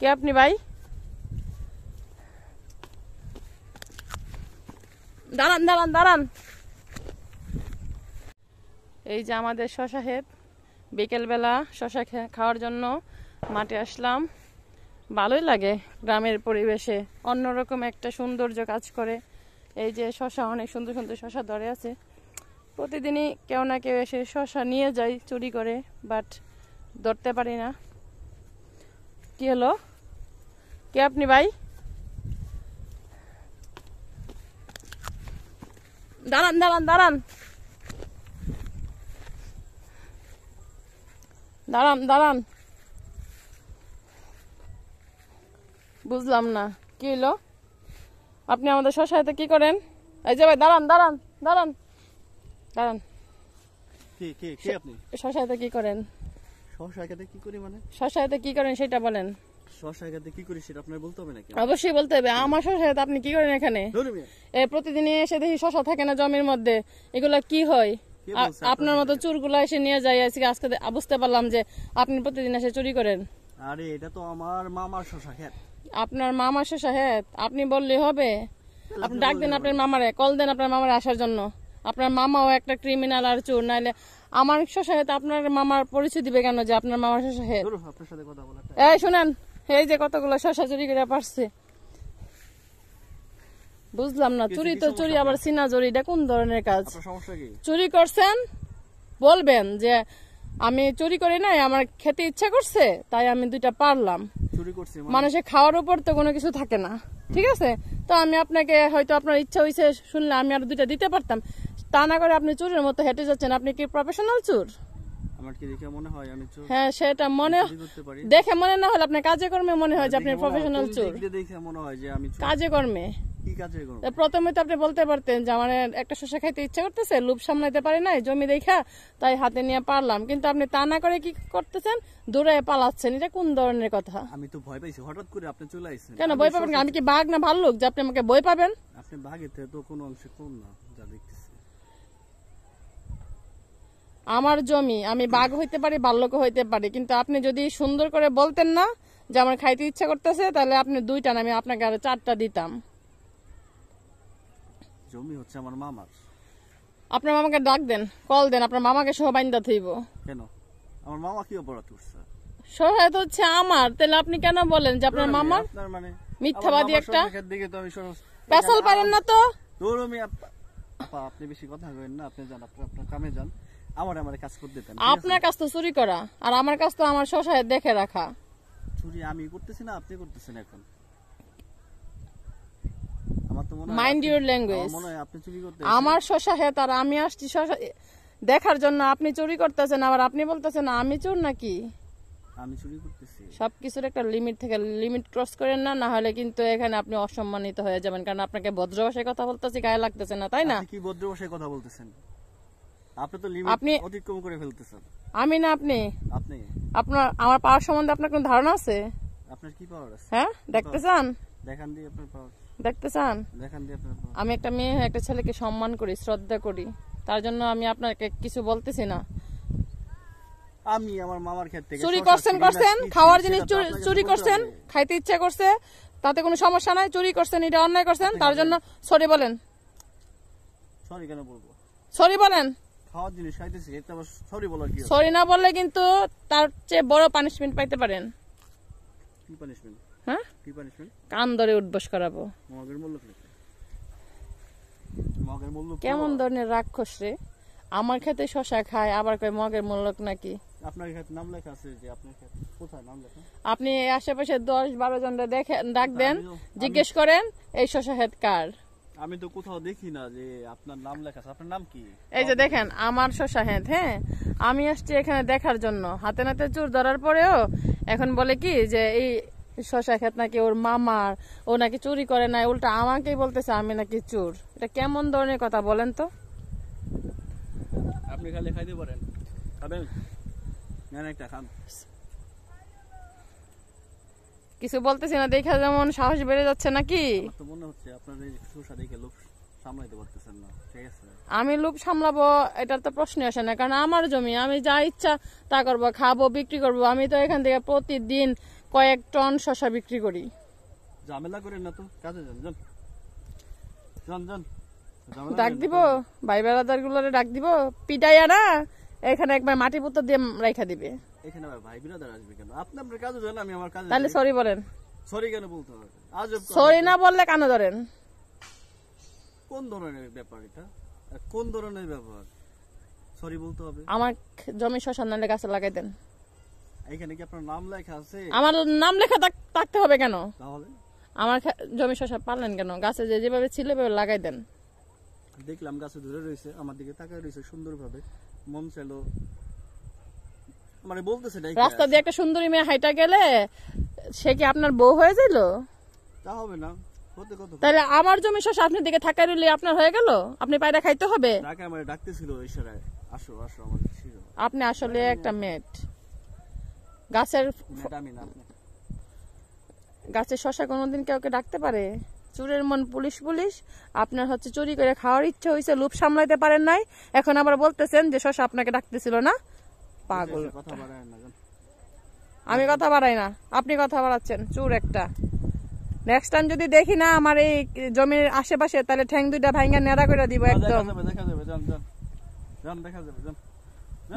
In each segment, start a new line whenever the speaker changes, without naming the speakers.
কে আপনি ভাই দাঁড়ান দাঁড়ান দাঁড়ান এই যে আমাদের শশা হেপ বিকেলবেলা শশা খাওয়ার জন্য মাঠে আসলাম ভালোই লাগে গ্রামের পরিবেশে অন্যরকম একটা সৌন্দর্য কাজ করে এই যে শশা অনেক সুন্দর সুন্দর শশা ধরে আছে প্রতিদিনই কেউ না কেউ এসে শশা নিয়ে যায় চুরি করে বাট ধরতে পারি না কী হলো কে আপনি ভাই দাঁড়ান দাঁড়ান দাঁড়ান দাঁড়ান দাঁড়ান বুঝলাম না কি হলো আপনি আমাদের সহায়তা কি করেন এই যে ভাই দাঁড়ান দাঁড়ান দাঁড়ান দাঁড়ান কি কি কি আপনি সহায়তা কি করেন সহায়তা কি করি মানে সহায়তা কি করেন সেটা বলেন আপনার আমার আপনার মামার শশা ক্ষেত আপনি বললে হবে আপনি ডাক দেন আপনার মামারে কল দেন আপনার মামারে আসার জন্য আপনার মামাও একটা ক্রিমিনাল আর চুর নাইলে আমার শশা আপনার মামার পরিচয় দিবে কেন যে আপনার মামার শশা ক্ষেত এই শুনেন এই যে কতগুলো শশা চুরি করে পারছে বুঝলাম না চুরি তো চুরি আবার সিনা চুরি এটা কোন ধরনের কাজ চুরি করছেন বলবেন যে আমি চুরি করি নাই আমার খেতে ইচ্ছা করছে তাই আমি দুইটা পারলাম মানে? মানুষের খাওয়ার উপর তো কোনো কিছু থাকে না ঠিক আছে তো আমি আপনাকে হয়তো আপনার ইচ্ছা হয়েছে শুনলে আমি আর দুইটা দিতে পারতাম তা না করে আপনি চুরির মতো হেঁটে যাচ্ছেন আপনি কি প্রফেশনাল চুর মনে হয় হ্যাঁ, দেখে মনে না হলে আপনার মনে হয় যে আপনি প্রফেশনাল প্রথমে আপনি বলতে পারতেন যে একটা শসা খাইতে ইচ্ছা করতেছে লুপ সামলাইতে পারি নাই জমি দেখা তাই হাতে নিয়ে পারলাম কিন্তু আপনি তা না করে কি করতেছেন দূরে পালাচ্ছেন এটা কোন ধরনের কথা আমি তো ভয় পাইছি হঠাৎ করে আপনি চলে আসছেন কেন ভয় পাবেন আমি কি বাঘ না ভাল্লুক যে আপনি আমাকে বই পাবেন আপনি বাঘের তো কোন অংশে কম না যা দেখতেছি আমার জমি আমি বাঘ হইতে পারি বাল্যক হইতে পারি কিন্তু আপনি যদি সুন্দর করে বলতেন না যে আমার খাইতে ইচ্ছা করতেছে তাহলে আপনি দুইটা না আমি আপনাকে আরো চারটা দিতাম জমি হচ্ছে আমার মামার আপনার মামাকে ডাক দেন কল দেন আপনার মামাকে সহ বাইন্দা থইব কেন আমার মামা কি অপরাধ করছে সহায় তো হচ্ছে আমার তাহলে আপনি কেন বলেন যে আপনার মামার মানে মিথ্যাবাদী একটা দিকে পারেন না তো দৌড়মি আপনি বেশি কথা কইেন না আপনি জান আপনি আপনার কামে যান আপনার কাজ তো চুরি করা আর আমার কাজ তো আমার শশায় দেখে রাখা চুরি আমি করতেছি না আপনি করতেছেন এখন আপনি চুরি করতেছেন আবার আপনি বলতেছেন আমি চোর নাকি সবকিছুর একটা লিমিট থেকে লিমিট ক্রস করেন না না হলে কিন্তু এখানে আপনি অসম্মানিত হয়ে যাবেন কারণ আপনাকে ভদ্র কথা বলতেছি গায়ে লাগতেছে না তাই না কি ভদ্র কথা বলতেছেন আপনি তো লিমিট আপনি অতিক্রম করে ফেলতেছেন আমি না আপনি আপনি আপনার আমার পাওয়ার সম্বন্ধে আপনার কোনো ধারণা আছে আপনার কি পাওয়ার আছে হ্যাঁ দেখান আপনার পাওয়ার দেখান আপনার পাওয়ার আমি একটা মেয়ে একটা ছেলেকে সম্মান করি শ্রদ্ধা করি তার জন্য আমি আপনাকে কিছু বলতেছি না আমি আমার মামার চুরি করছেন করছেন খাওয়ার জিনিস চুরি করছেন খাইতে ইচ্ছা করছে তাতে কোনো সমস্যা নাই চুরি করছেন এটা অন্যায় করছেন তার জন্য সরি বলেন সরি কেন বলবো সরি বলেন সরি না বললে কিন্তু তার চেয়ে বড় পানিশমেন্ট পাইতে পারেন হ্যাঁ? কান ধরে করাবো কেমন ধরনের রাক্ষস রে আমার খেতে শশা খায় আবার কয় মগের মূলক নাকি আপনি আশেপাশে দশ বারো জন রা দেখেন ডাকবেন জিজ্ঞেস করেন এই শশা খেত কার আমি তো কোথাও দেখি না যে আপনার নাম লেখা আছে আপনার নাম কি এই যে দেখেন আমার শশা হেঁত হ্যাঁ আমি আসছি এখানে দেখার জন্য হাতে নাতে চুর ধরার পরেও এখন বলে কি যে এই শশা খেত নাকি ওর মামার ও নাকি চুরি করে নাই উল্টা আমাকেই বলতেছে আমি নাকি চুর এটা কেমন ধরনের কথা বলেন তো আপনি খালি খাইতে পারেন খাবেন একটা খান কিছু বলতেছি না দেখা যেমন সাহস বেড়ে যাচ্ছে নাকি আমি লোক সামলাবো এটার তো প্রশ্ন আসে না কারণ আমার জমি আমি যা ইচ্ছা তা করব খাবো বিক্রি করব আমি তো এখান থেকে প্রতিদিন কয়েক টন শশা বিক্রি করি ঝামেলা করেন না তো কাজে যান যান যান যান ডাক দিব ভাই বেড়াদার গুলো ডাক দিব পিটাইয়া না এখানে একবার মাটি পুত্র দিয়ে রাইখা দিবে এখানে আমার ভাই আসবে কেন আপনি আপনার আমি আমার তাহলে সরি বলেন সরি কেন বলতে হবে সরি না বললে কেন ধরেন কোন ধরনের ব্যাপার এটা কোন ধরনের ব্যাপার সরি বলতে হবে আমার জমি নালে লাগাই দেন এখানে কি আপনার নাম লেখা আছে আমার নাম লেখা থাকতে হবে কেন তাহলে আমার জমি শশা পারলেন কেন গাছে যে যেভাবে ছিল লাগাই দেন দেখলাম গাছে ধরে রয়েছে আমার দিকে তাকায় রয়েছে সুন্দরভাবে মন চাইলো মানে বলতেছে না রাস্তা দিয়ে একটা সুন্দরী মেয়ে হাইটা গেলে সে কি আপনার বউ হয়ে যাইল তা হবে না তাহলে আমার জমি শস্য আপনি দিকে থাকা রইলে আপনার হয়ে গেল আপনি পায়রা খাইতে হবে তাকে আমার ডাকতেছিল ইশারায় আসো আসো আমার আপনি আসলে মানে একটা মেট গাছের গাছের শশা কোনোদিন কাউকে ডাকতে পারে চুরের মন পুলিশ পুলিশ আপনার হচ্ছে চুরি করে খাওয়ার ইচ্ছে হয়েছে লুপ সামলাইতে পারেন নাই এখন আবার বলতেছেন যে শশা আপনাকে ডাকতেছিল না পাগল আমি কথা বাড়াই না আপনি কথা বাড়াচ্ছেন চুর একটা নেক্সট টাইম যদি দেখি না আমার এই জমির আশেপাশে তাহলে ঠ্যাং দুইটা ভাইঙ্গা নেড়া করে দিব একদম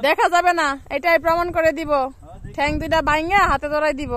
দেখা যাবে না এটাই প্রমাণ করে দিব হ্যাঁ, ঠ্যাং দুইটা ভাইঙ্গা হাতে ধরাই দিব